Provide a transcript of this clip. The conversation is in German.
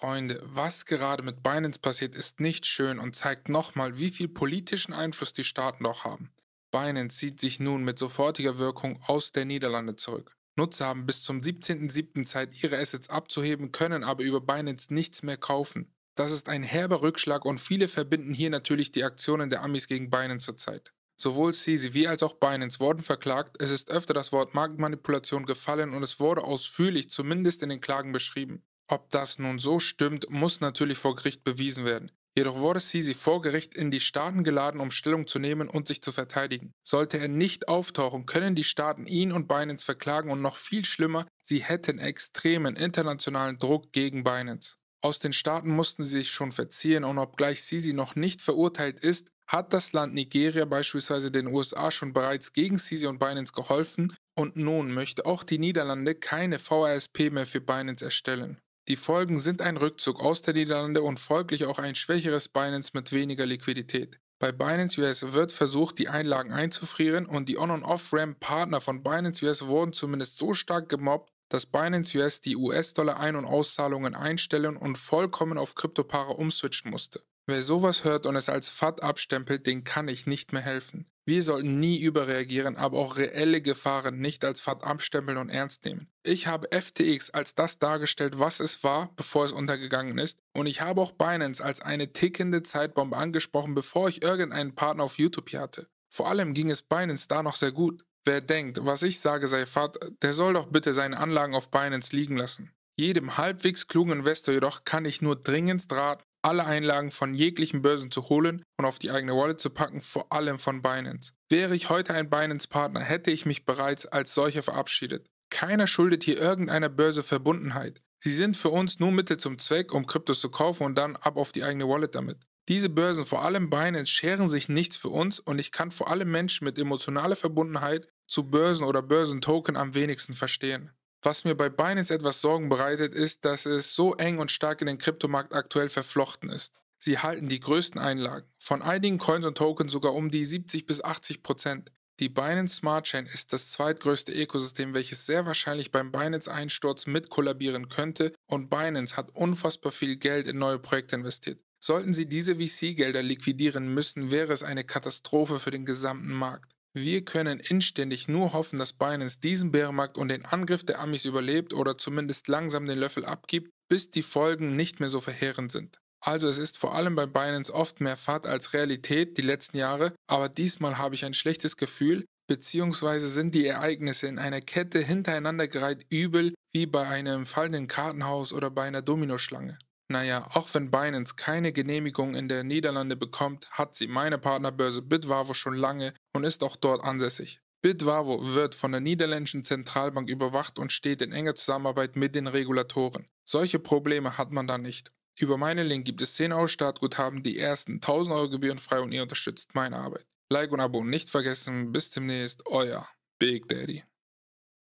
Freunde, was gerade mit Binance passiert, ist nicht schön und zeigt nochmal, wie viel politischen Einfluss die Staaten doch haben. Binance zieht sich nun mit sofortiger Wirkung aus der Niederlande zurück. Nutzer haben bis zum 17.07. Zeit, ihre Assets abzuheben, können aber über Binance nichts mehr kaufen. Das ist ein herber Rückschlag und viele verbinden hier natürlich die Aktionen der Amis gegen Binance zurzeit. Sowohl CCV als auch Binance wurden verklagt, es ist öfter das Wort Marktmanipulation gefallen und es wurde ausführlich zumindest in den Klagen beschrieben. Ob das nun so stimmt, muss natürlich vor Gericht bewiesen werden. Jedoch wurde Sisi vor Gericht in die Staaten geladen, um Stellung zu nehmen und sich zu verteidigen. Sollte er nicht auftauchen, können die Staaten ihn und Binance verklagen und noch viel schlimmer, sie hätten extremen internationalen Druck gegen Binance. Aus den Staaten mussten sie sich schon verziehen und obgleich Sisi noch nicht verurteilt ist, hat das Land Nigeria beispielsweise den USA schon bereits gegen Sisi und Binance geholfen und nun möchte auch die Niederlande keine VRSP mehr für Binance erstellen. Die Folgen sind ein Rückzug aus der Niederlande und folglich auch ein schwächeres Binance mit weniger Liquidität. Bei Binance US wird versucht, die Einlagen einzufrieren und die On- und Off-Ramp-Partner von Binance US wurden zumindest so stark gemobbt, dass Binance US die US-Dollar-Ein- und Auszahlungen einstellen und vollkommen auf Kryptoware umswitchen musste. Wer sowas hört und es als FAT abstempelt, den kann ich nicht mehr helfen. Wir sollten nie überreagieren, aber auch reelle Gefahren nicht als FAT abstempeln und ernst nehmen. Ich habe FTX als das dargestellt, was es war, bevor es untergegangen ist. Und ich habe auch Binance als eine tickende Zeitbombe angesprochen, bevor ich irgendeinen Partner auf YouTube hier hatte. Vor allem ging es Binance da noch sehr gut. Wer denkt, was ich sage sei FAT, der soll doch bitte seine Anlagen auf Binance liegen lassen. Jedem halbwegs klugen Investor jedoch kann ich nur dringend raten, alle Einlagen von jeglichen Börsen zu holen und auf die eigene Wallet zu packen, vor allem von Binance. Wäre ich heute ein Binance-Partner, hätte ich mich bereits als solcher verabschiedet. Keiner schuldet hier irgendeiner Börse Verbundenheit. Sie sind für uns nur Mittel zum Zweck, um Kryptos zu kaufen und dann ab auf die eigene Wallet damit. Diese Börsen, vor allem Binance, scheren sich nichts für uns und ich kann vor allem Menschen mit emotionaler Verbundenheit zu Börsen oder Börsentoken am wenigsten verstehen. Was mir bei Binance etwas Sorgen bereitet, ist, dass es so eng und stark in den Kryptomarkt aktuell verflochten ist. Sie halten die größten Einlagen, von einigen Coins und Tokens sogar um die 70 bis 80 Prozent. Die Binance Smart Chain ist das zweitgrößte Ökosystem, welches sehr wahrscheinlich beim Binance-Einsturz mit kollabieren könnte und Binance hat unfassbar viel Geld in neue Projekte investiert. Sollten sie diese VC-Gelder liquidieren müssen, wäre es eine Katastrophe für den gesamten Markt. Wir können inständig nur hoffen, dass Binance diesen Bärenmarkt und den Angriff der Amis überlebt oder zumindest langsam den Löffel abgibt, bis die Folgen nicht mehr so verheerend sind. Also es ist vor allem bei Binance oft mehr Fahrt als Realität die letzten Jahre, aber diesmal habe ich ein schlechtes Gefühl, beziehungsweise sind die Ereignisse in einer Kette hintereinander gereiht übel wie bei einem fallenden Kartenhaus oder bei einer Dominoschlange. Naja, auch wenn Binance keine Genehmigung in der Niederlande bekommt, hat sie meine Partnerbörse Bitwavo schon lange und ist auch dort ansässig. Bitwavo wird von der niederländischen Zentralbank überwacht und steht in enger Zusammenarbeit mit den Regulatoren. Solche Probleme hat man da nicht. Über meine Link gibt es 10 Euro Startguthaben, die ersten 1000 Euro gebührenfrei und ihr unterstützt meine Arbeit. Like und Abo nicht vergessen. Bis demnächst, euer Big Daddy.